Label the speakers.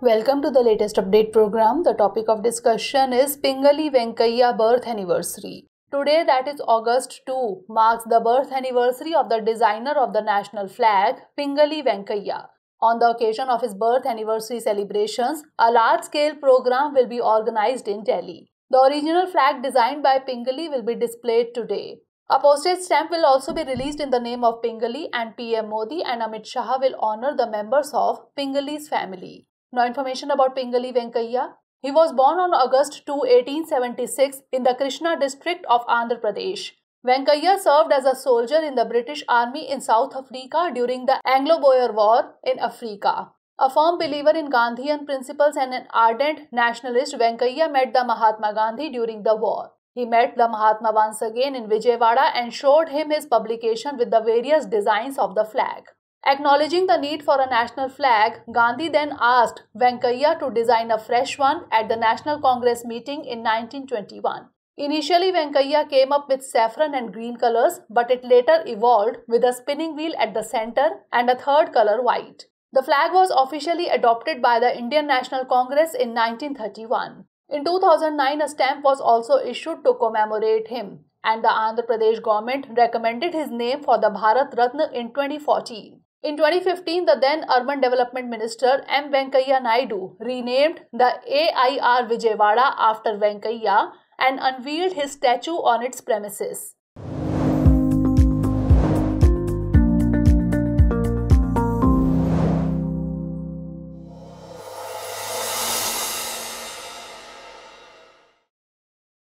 Speaker 1: Welcome to the latest update program. The topic of discussion is Pingali Venkaiah birth anniversary. Today, that is August 2, marks the birth anniversary of the designer of the national flag, Pingali Venkaiah. On the occasion of his birth anniversary celebrations, a large scale program will be organized in Delhi. The original flag designed by Pingali will be displayed today. A postage stamp will also be released in the name of Pingali, and PM Modi and Amit Shah will honor the members of Pingali's family. Now, information about Pingali Venkaiah. He was born on August 2, 1876 in the Krishna district of Andhra Pradesh. Venkaiah served as a soldier in the British Army in South Africa during the Anglo-Boer War in Africa. A firm believer in Gandhian principles and an ardent nationalist, Venkaiah met the Mahatma Gandhi during the war. He met the Mahatma once again in Vijayawada and showed him his publication with the various designs of the flag. Acknowledging the need for a national flag, Gandhi then asked Venkaiah to design a fresh one at the National Congress meeting in 1921. Initially, Venkaiah came up with saffron and green colors, but it later evolved with a spinning wheel at the center and a third color white. The flag was officially adopted by the Indian National Congress in 1931. In 2009, a stamp was also issued to commemorate him, and the Andhra Pradesh government recommended his name for the Bharat Ratna in 2014. In 2015, the then Urban Development Minister M. Venkaiah Naidu renamed the AIR Vijayawada after Venkaiah and unveiled his statue on its premises.